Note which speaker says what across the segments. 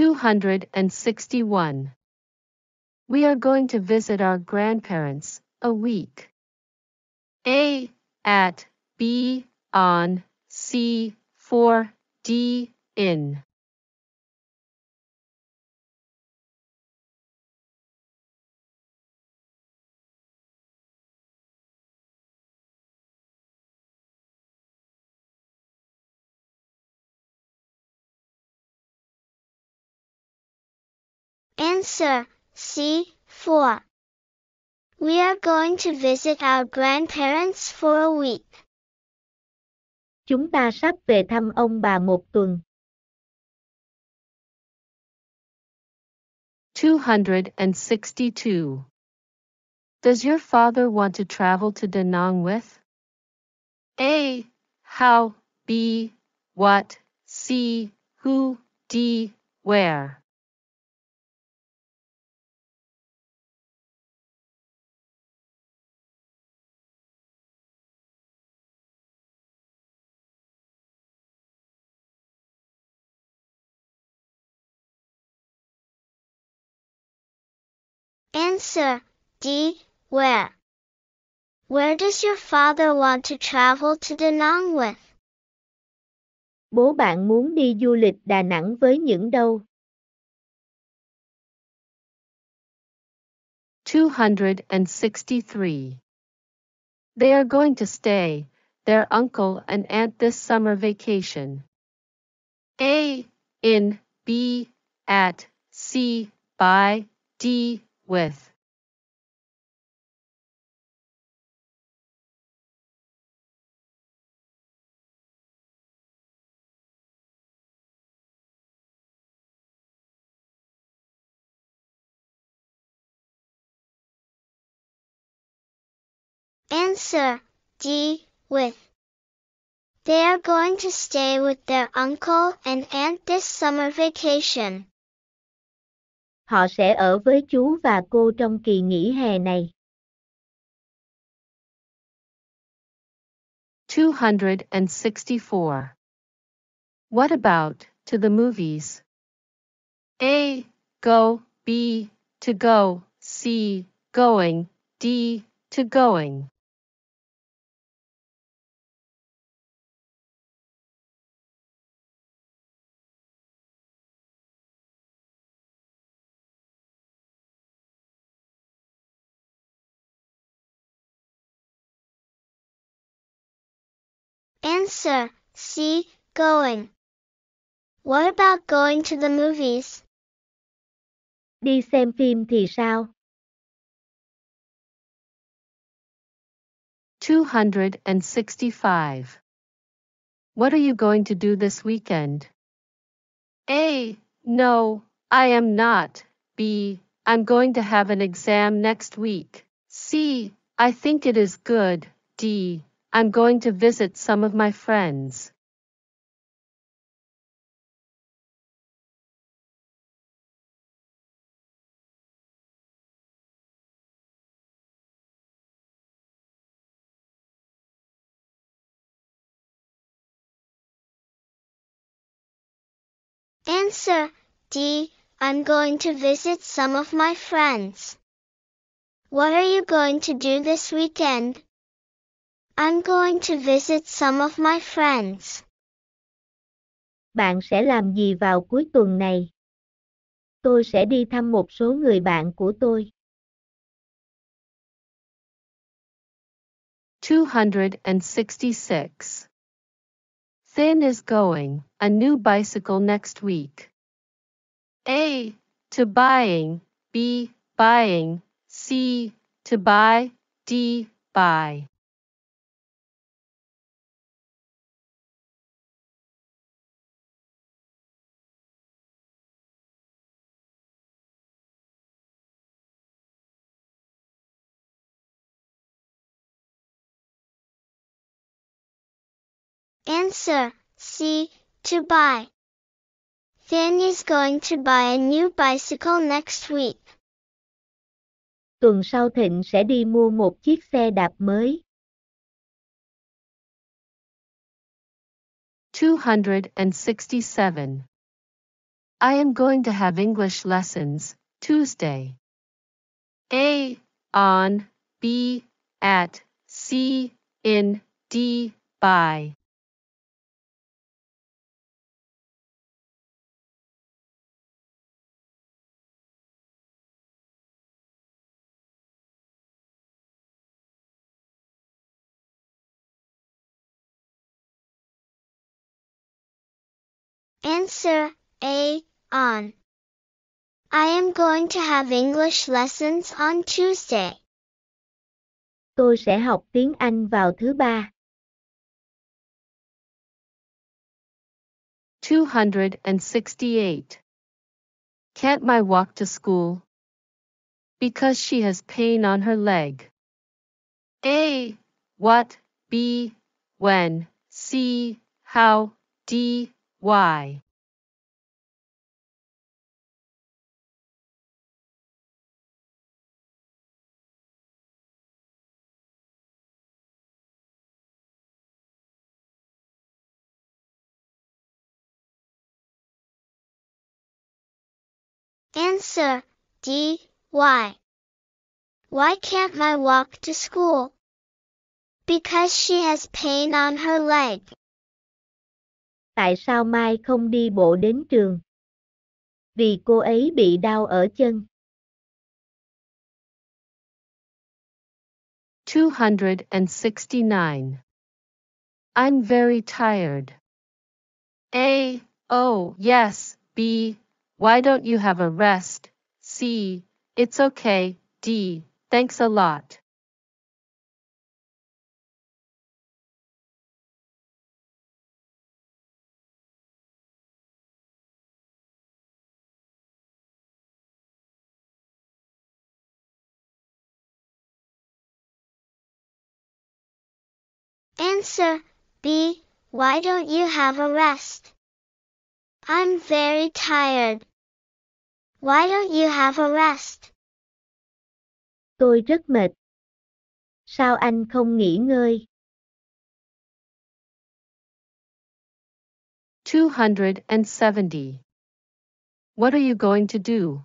Speaker 1: 261. We are going to visit our grandparents a week. A. At. B. On. C. For.
Speaker 2: D. In. Answer C4. We are going to visit our grandparents for a week. Chúng ta sắp về thăm ông bà một tuần.
Speaker 1: 262. Does your father want to travel to Da Nang with? A. How. B. What. C. Who. D. Where.
Speaker 2: Answer D. Where?
Speaker 3: Where does your father want to travel to Da Nang with?
Speaker 2: Bố bạn muốn đi du lịch Đà Nẵng với những đâu?
Speaker 1: 263. They are going to stay, their uncle and aunt this summer vacation. A. In, B. At, C.
Speaker 2: By, D with Answer D. With. They are going to stay with
Speaker 3: their uncle and aunt this summer vacation.
Speaker 4: Họ
Speaker 2: sẽ ở với chú và cô trong kỳ nghỉ hè này.
Speaker 1: 264. What about to the movies? A. Go. B. To go. C. Going. D. To going.
Speaker 2: Answer C. Going. What about going to the movies? Đi xem phim thì sao?
Speaker 1: 265. What are you going to do this weekend? A. No, I am not. B. I'm going to have an exam next week. C. I think it is good. D. I'm going to visit some of my friends.
Speaker 2: Answer D. I'm going to visit
Speaker 3: some of my friends. What are you going to do this weekend?
Speaker 4: I'm going to visit some of my friends.
Speaker 2: Bạn sẽ làm gì vào cuối tuần này? Tôi sẽ đi thăm một số người bạn của tôi.
Speaker 1: 266. Thin is going, a new bicycle next week. A. To buying. B. Buying. C. To buy. D. Buy.
Speaker 2: Answer C.
Speaker 3: To buy. Fanny's going to buy a new bicycle next
Speaker 2: week. Tuần sau Thịnh sẽ đi mua một chiếc xe đạp mới.
Speaker 1: 267. I am going to have English lessons Tuesday. A. On. B. At. C. In. D. By.
Speaker 2: Answer A. On. I am going to have English lessons on Tuesday. Tôi sẽ học tiếng Anh vào thứ ba.
Speaker 1: 268. Can't my walk to school? Because she has pain on her leg. A. What? B. When? C. How? D.
Speaker 2: Why? Answer D. Why? Why can't my walk to school?
Speaker 3: Because she has pain on her leg
Speaker 4: tại sao
Speaker 2: Mai không đi bộ đến trường? Vì cô ấy bị đau ở chân.
Speaker 1: 269. I'm very tired. A. Oh, yes. B. Why don't you have a rest? C. It's okay. D. Thanks a lot.
Speaker 2: Answer, B. Why don't you have a rest? I'm very tired. Why don't you have a rest? Tôi rất mệt. Sao anh không nghỉ ngơi?
Speaker 1: 270. What are you going to do?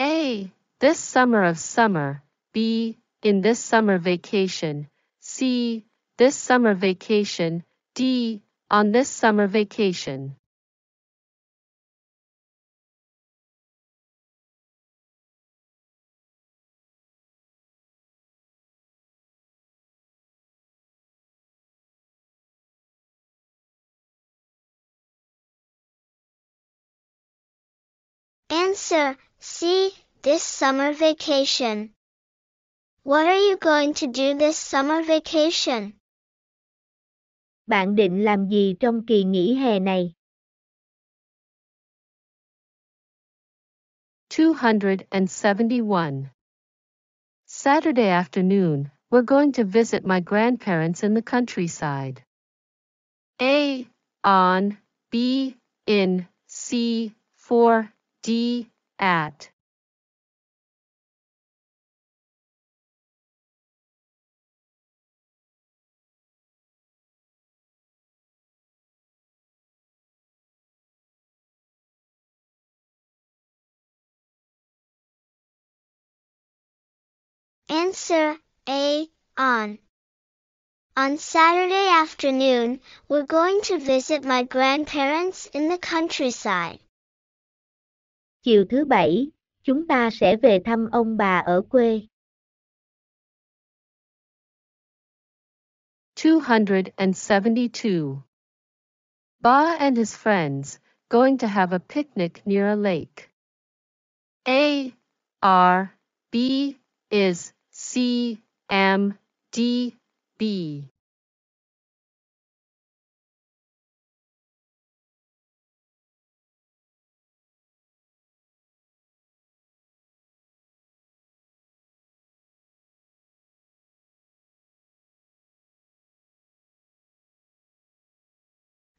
Speaker 1: A. This summer of summer. B. In this summer vacation. C. This summer vacation, D. On this summer vacation.
Speaker 2: Answer
Speaker 3: C. This summer vacation. What are you going to do this
Speaker 2: summer vacation? bạn định làm gì trong kỳ nghỉ hè này?
Speaker 1: 271 Saturday afternoon, we're going to visit my grandparents in the countryside. A. On. B. In. C. 4. D. At.
Speaker 2: Answer A. On.
Speaker 3: On Saturday afternoon, we're going to visit my
Speaker 4: grandparents
Speaker 3: in the countryside.
Speaker 4: Chiều thứ bảy,
Speaker 2: chúng ta sẽ về thăm ông bà ở quê.
Speaker 1: 272. Ba and his friends going to have a picnic near a lake. A R B is C M
Speaker 2: D B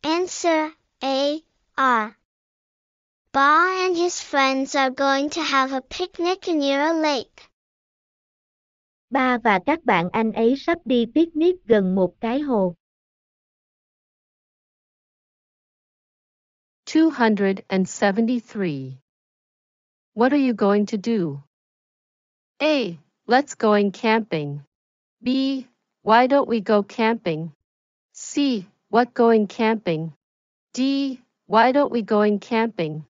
Speaker 2: Answer A R. Ba and his friends are going to have
Speaker 4: a picnic near a lake. Ba và các bạn anh ấy sắp
Speaker 2: đi picnic gần một cái hồ.
Speaker 1: 273. What are you going to do? A. Let's going camping. B. Why don't we go camping? C. What going camping? D. Why don't we going camping?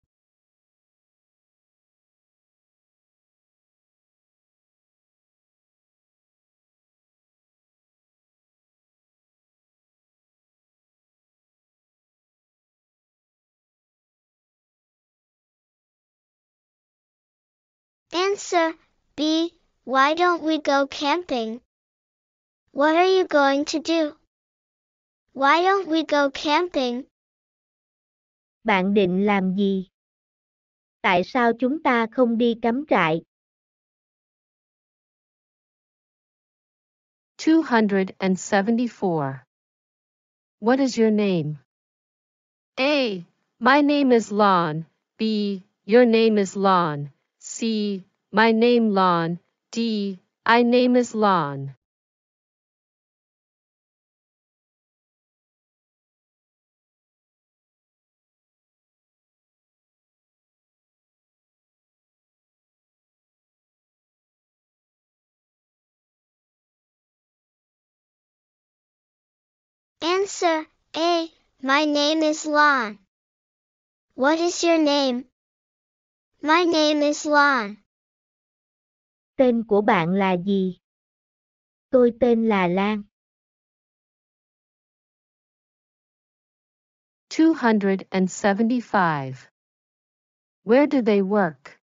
Speaker 2: Answer B. Why don't we go camping?
Speaker 4: What are you going to do? Why don't we go camping?
Speaker 2: Bạn định làm gì? Tại sao chúng ta không đi cắm trại?
Speaker 1: 274. What is your name? A. My name is Lon. B. Your name is Lon. C. My name Lon. D. I name is Lon.
Speaker 2: Answer A. My name is
Speaker 4: Lon. What is your name? My name is Lan.
Speaker 2: Tên của bạn là gì? Tôi tên là Lan.
Speaker 1: 275. Where do they work?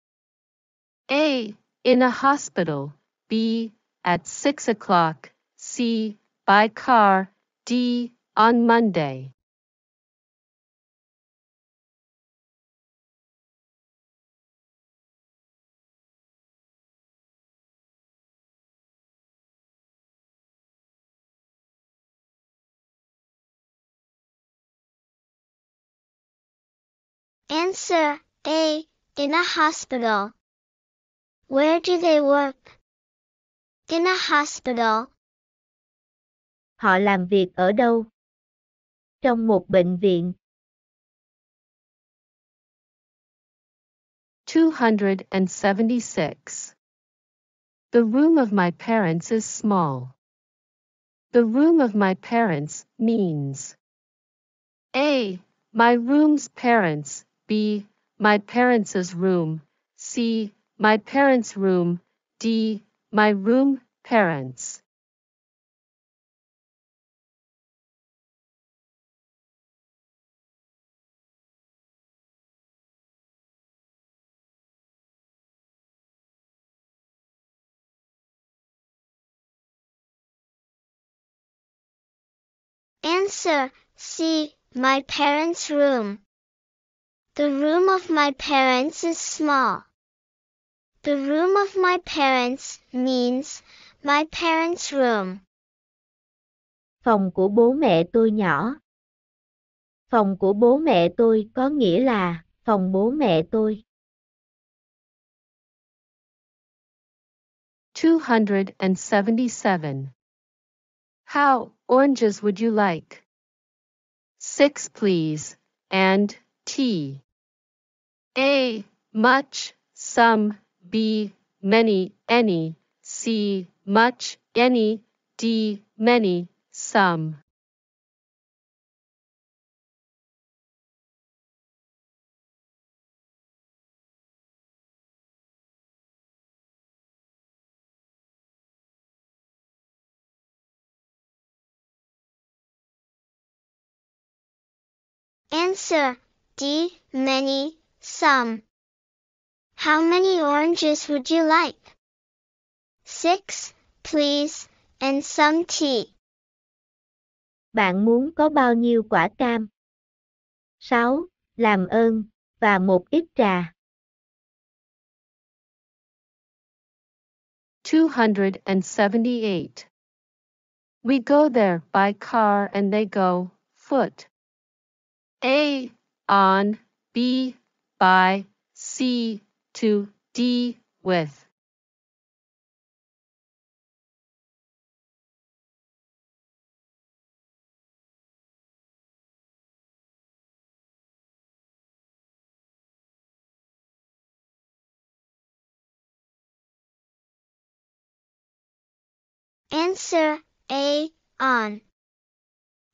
Speaker 1: A. In a hospital. B. At 6 o'clock. C. By car. D. On Monday.
Speaker 2: Answer, A. in a hospital. Where do they work? In a hospital. Họ làm việc ở đâu? Trong một bệnh viện. 276.
Speaker 1: The room of my parents is small. The room of my parents means A. My room's parents B. My parents' room. C. My parents' room. D. My room, parents.
Speaker 2: Answer C. My parents'
Speaker 3: room. The room of my parents is small. The room of my parents means my parents' room.
Speaker 4: Phòng của bố mẹ tôi nhỏ. Phòng của bố
Speaker 2: mẹ tôi có nghĩa là phòng bố mẹ tôi.
Speaker 1: 277. How oranges would you like? Six please, and tea. A. Much, some. B. Many, any. C. Much, any. D. Many, some.
Speaker 2: Answer D. Many, some. How many oranges
Speaker 4: would you like? Six, please, and some tea. Bạn muốn có bao nhiêu quả cam?
Speaker 2: 6. Làm ơn, và một ít trà.
Speaker 1: 278. We go there by car and they go foot. A on B by C to D
Speaker 2: with. Answer
Speaker 3: A on.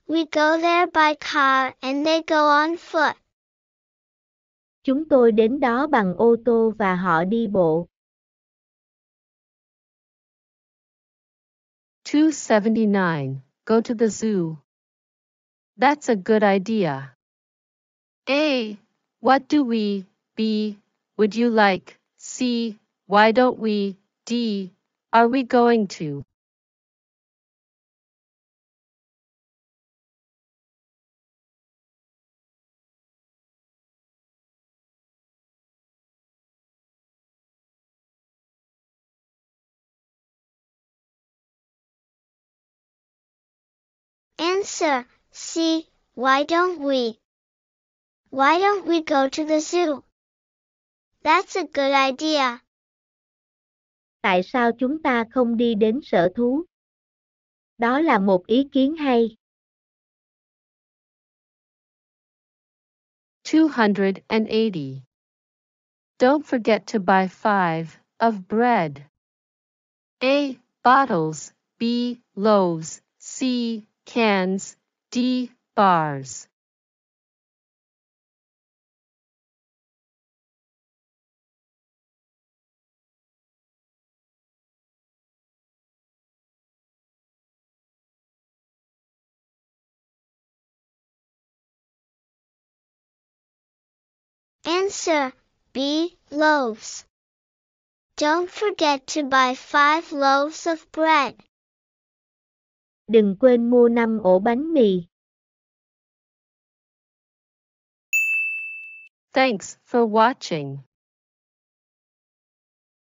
Speaker 3: We go there by car and they go on
Speaker 2: foot. Chúng tôi đến đó bằng ô tô và họ đi bộ. 279.
Speaker 1: Go to the zoo. That's a good idea. A. What do we, B. Would you like, C. Why don't we, D. Are we going to?
Speaker 2: Sir, see, why don't we?
Speaker 3: Why don't we go to the zoo? That's a good idea.
Speaker 2: Tại sao chúng ta không đi đến sở thú? Đó là một ý kiến hay.
Speaker 1: 280. Don't forget to buy five of bread. A. Bottles. B. Loaves. C cans, D bars.
Speaker 2: Answer B. Loaves. Don't forget to buy five loaves of bread. Đừng quên mua 5 ổ bánh mì. Thanks for watching.